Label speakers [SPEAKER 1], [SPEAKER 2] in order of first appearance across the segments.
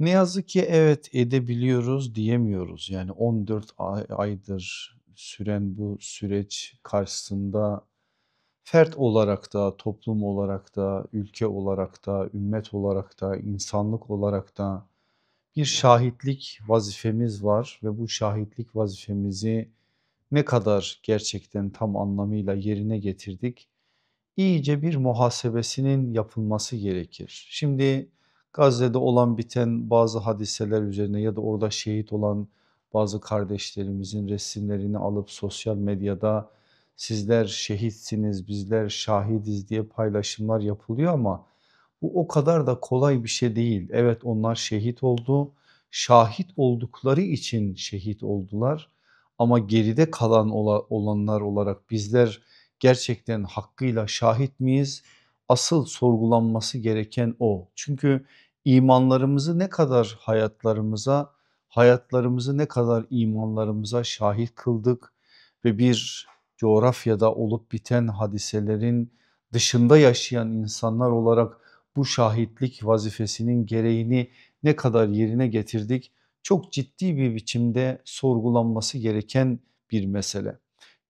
[SPEAKER 1] Ne yazık ki evet edebiliyoruz diyemiyoruz. Yani 14 ay, aydır süren bu süreç karşısında fert olarak da, toplum olarak da, ülke olarak da, ümmet olarak da, insanlık olarak da bir şahitlik vazifemiz var ve bu şahitlik vazifemizi ne kadar gerçekten tam anlamıyla yerine getirdik? İyice bir muhasebesinin yapılması gerekir. Şimdi Gazze'de olan biten bazı hadiseler üzerine ya da orada şehit olan bazı kardeşlerimizin resimlerini alıp sosyal medyada sizler şehitsiniz, bizler şahidiz diye paylaşımlar yapılıyor ama bu o kadar da kolay bir şey değil. Evet onlar şehit oldu, şahit oldukları için şehit oldular ama geride kalan olanlar olarak bizler gerçekten hakkıyla şahit miyiz? asıl sorgulanması gereken o. Çünkü imanlarımızı ne kadar hayatlarımıza, hayatlarımızı ne kadar imanlarımıza şahit kıldık ve bir coğrafyada olup biten hadiselerin dışında yaşayan insanlar olarak bu şahitlik vazifesinin gereğini ne kadar yerine getirdik çok ciddi bir biçimde sorgulanması gereken bir mesele.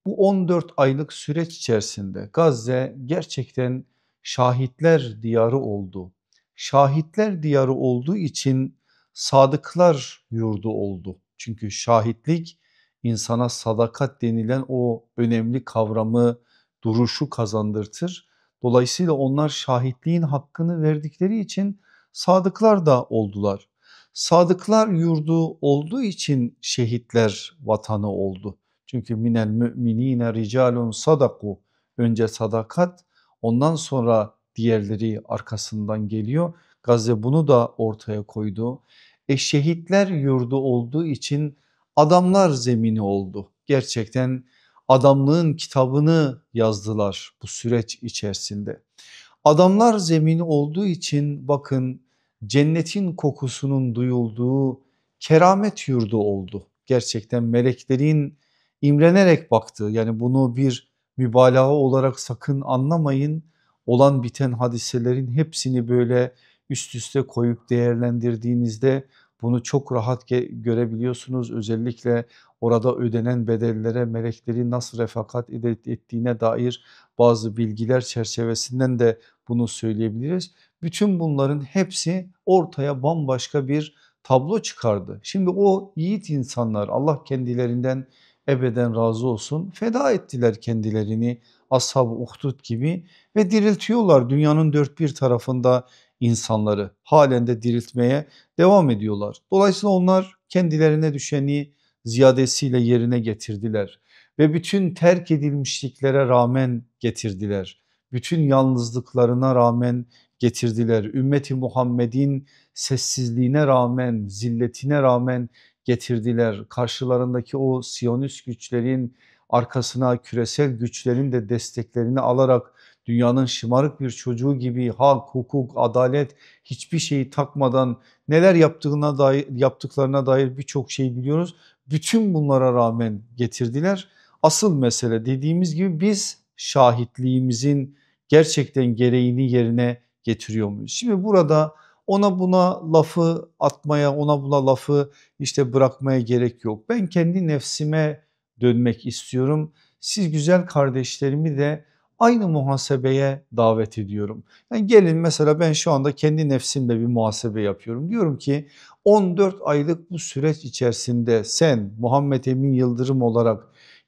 [SPEAKER 1] Bu 14 aylık süreç içerisinde Gazze gerçekten şahitler diyarı oldu. Şahitler diyarı olduğu için sadıklar yurdu oldu. Çünkü şahitlik insana sadakat denilen o önemli kavramı duruşu kazandırtır. Dolayısıyla onlar şahitliğin hakkını verdikleri için sadıklar da oldular. Sadıklar yurdu olduğu için şehitler vatanı oldu. Çünkü minel müminine ricalun sadaku önce sadakat Ondan sonra diğerleri arkasından geliyor. Gazze bunu da ortaya koydu. E şehitler yurdu olduğu için adamlar zemini oldu. Gerçekten adamlığın kitabını yazdılar bu süreç içerisinde. Adamlar zemini olduğu için bakın cennetin kokusunun duyulduğu keramet yurdu oldu. Gerçekten meleklerin imrenerek baktığı yani bunu bir mübalağa olarak sakın anlamayın. Olan biten hadiselerin hepsini böyle üst üste koyup değerlendirdiğinizde bunu çok rahat görebiliyorsunuz. Özellikle orada ödenen bedellere melekleri nasıl refakat ettiğine dair bazı bilgiler çerçevesinden de bunu söyleyebiliriz. Bütün bunların hepsi ortaya bambaşka bir tablo çıkardı. Şimdi o yiğit insanlar Allah kendilerinden ebeden razı olsun feda ettiler kendilerini ashab-ı uhdud gibi ve diriltiyorlar dünyanın dört bir tarafında insanları halen de diriltmeye devam ediyorlar. Dolayısıyla onlar kendilerine düşeni ziyadesiyle yerine getirdiler ve bütün terk edilmişliklere rağmen getirdiler. Bütün yalnızlıklarına rağmen getirdiler. Ümmeti Muhammed'in sessizliğine rağmen, zilletine rağmen getirdiler. Karşılarındaki o Siyonist güçlerin arkasına küresel güçlerin de desteklerini alarak dünyanın şımarık bir çocuğu gibi hak, hukuk, adalet hiçbir şeyi takmadan neler yaptığına dair, yaptıklarına dair birçok şey biliyoruz. Bütün bunlara rağmen getirdiler. Asıl mesele dediğimiz gibi biz şahitliğimizin gerçekten gereğini yerine getiriyor muyuz? Şimdi burada ona buna lafı atmaya, ona buna lafı işte bırakmaya gerek yok. Ben kendi nefsime dönmek istiyorum. Siz güzel kardeşlerimi de aynı muhasebeye davet ediyorum. Yani gelin mesela ben şu anda kendi nefsimle bir muhasebe yapıyorum. Diyorum ki 14 aylık bu süreç içerisinde sen Muhammed Emin Yıldırım olarak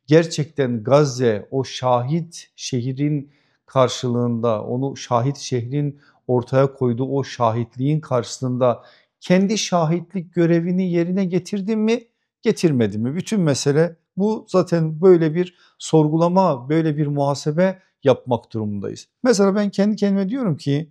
[SPEAKER 1] gerçekten Gazze o şahit şehrin karşılığında onu şahit şehrin ortaya koyduğu o şahitliğin karşısında kendi şahitlik görevini yerine getirdi mi getirmedi mi? Bütün mesele bu zaten böyle bir sorgulama böyle bir muhasebe yapmak durumundayız. Mesela ben kendi kendime diyorum ki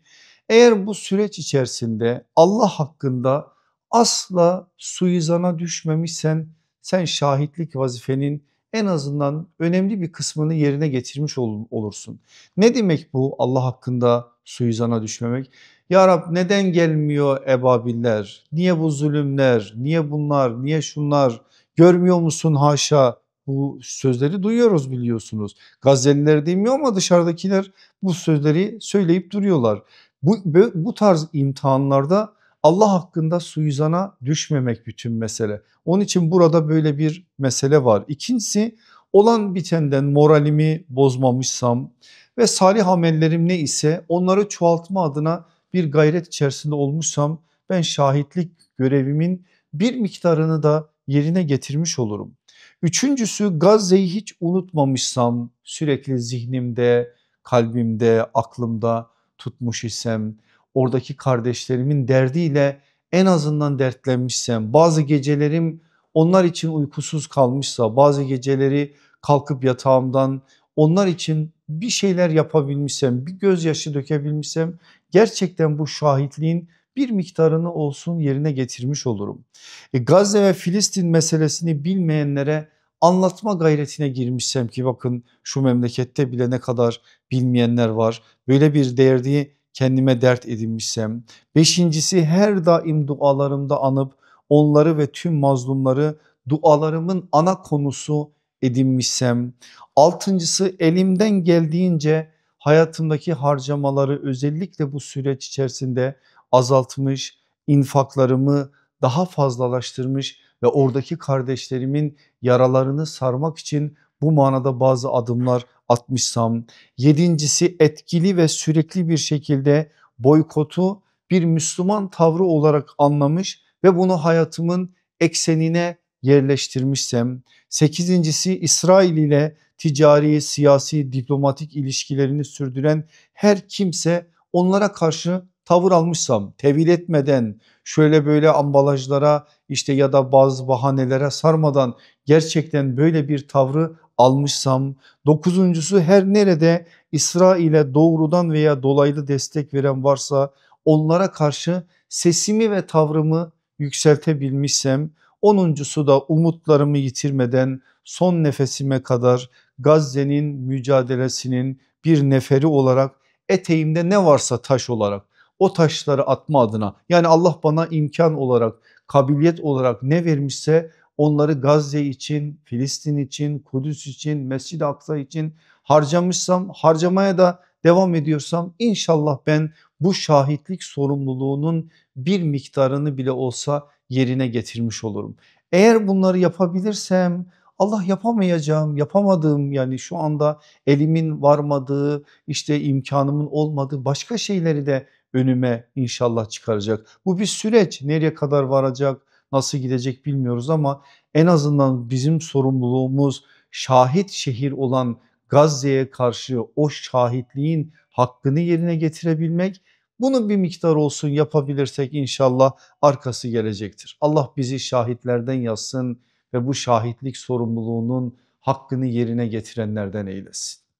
[SPEAKER 1] eğer bu süreç içerisinde Allah hakkında asla suizana düşmemişsen sen şahitlik vazifenin en azından önemli bir kısmını yerine getirmiş ol, olursun. Ne demek bu Allah hakkında suizana düşmemek? Ya Rab neden gelmiyor ebabiller? Niye bu zulümler? Niye bunlar? Niye şunlar? Görmüyor musun haşa? Bu sözleri duyuyoruz biliyorsunuz. Gazeliler demiyor ama dışarıdakiler bu sözleri söyleyip duruyorlar. Bu, bu tarz imtihanlarda Allah hakkında suizana düşmemek bütün mesele. Onun için burada böyle bir mesele var. İkincisi olan bitenden moralimi bozmamışsam ve salih amellerim ne ise onları çoğaltma adına bir gayret içerisinde olmuşsam ben şahitlik görevimin bir miktarını da yerine getirmiş olurum. Üçüncüsü Gazze'yi hiç unutmamışsam sürekli zihnimde, kalbimde, aklımda tutmuş isem oradaki kardeşlerimin derdiyle en azından dertlenmişsem bazı gecelerim onlar için uykusuz kalmışsa bazı geceleri kalkıp yatağımdan onlar için bir şeyler yapabilmişsem bir gözyaşı dökebilmişsem gerçekten bu şahitliğin bir miktarını olsun yerine getirmiş olurum. E, Gazze ve Filistin meselesini bilmeyenlere anlatma gayretine girmişsem ki bakın şu memlekette bile ne kadar bilmeyenler var. Böyle bir derdi kendime dert edinmişsem. Beşincisi her daim dualarımda anıp onları ve tüm mazlumları dualarımın ana konusu edinmişsem. Altıncısı elimden geldiğince hayatımdaki harcamaları özellikle bu süreç içerisinde azaltmış, infaklarımı daha fazlalaştırmış ve oradaki kardeşlerimin yaralarını sarmak için bu manada bazı adımlar atmışsam, yedincisi etkili ve sürekli bir şekilde boykotu bir Müslüman tavrı olarak anlamış ve bunu hayatımın eksenine yerleştirmişsem, sekizincisi İsrail ile ticari, siyasi, diplomatik ilişkilerini sürdüren her kimse onlara karşı tavır almışsam tevil etmeden şöyle böyle ambalajlara işte ya da bazı bahanelere sarmadan gerçekten böyle bir tavrı almışsam, dokuzuncusu her nerede İsrail'e doğrudan veya dolaylı destek veren varsa onlara karşı sesimi ve tavrımı yükseltebilmişsem, onuncusu da umutlarımı yitirmeden son nefesime kadar Gazze'nin mücadelesinin bir neferi olarak eteğimde ne varsa taş olarak o taşları atma adına yani Allah bana imkan olarak kabiliyet olarak ne vermişse onları Gazze için, Filistin için, Kudüs için, Mescid-i Aksa için harcamışsam, harcamaya da devam ediyorsam inşallah ben bu şahitlik sorumluluğunun bir miktarını bile olsa yerine getirmiş olurum. Eğer bunları yapabilirsem Allah yapamayacağım, yapamadığım yani şu anda elimin varmadığı, işte imkanımın olmadığı başka şeyleri de önüme inşallah çıkaracak. Bu bir süreç nereye kadar varacak, nasıl gidecek bilmiyoruz ama en azından bizim sorumluluğumuz şahit şehir olan Gazze'ye karşı o şahitliğin hakkını yerine getirebilmek bunu bir miktar olsun yapabilirsek inşallah arkası gelecektir. Allah bizi şahitlerden yazsın ve bu şahitlik sorumluluğunun hakkını yerine getirenlerden eylesin.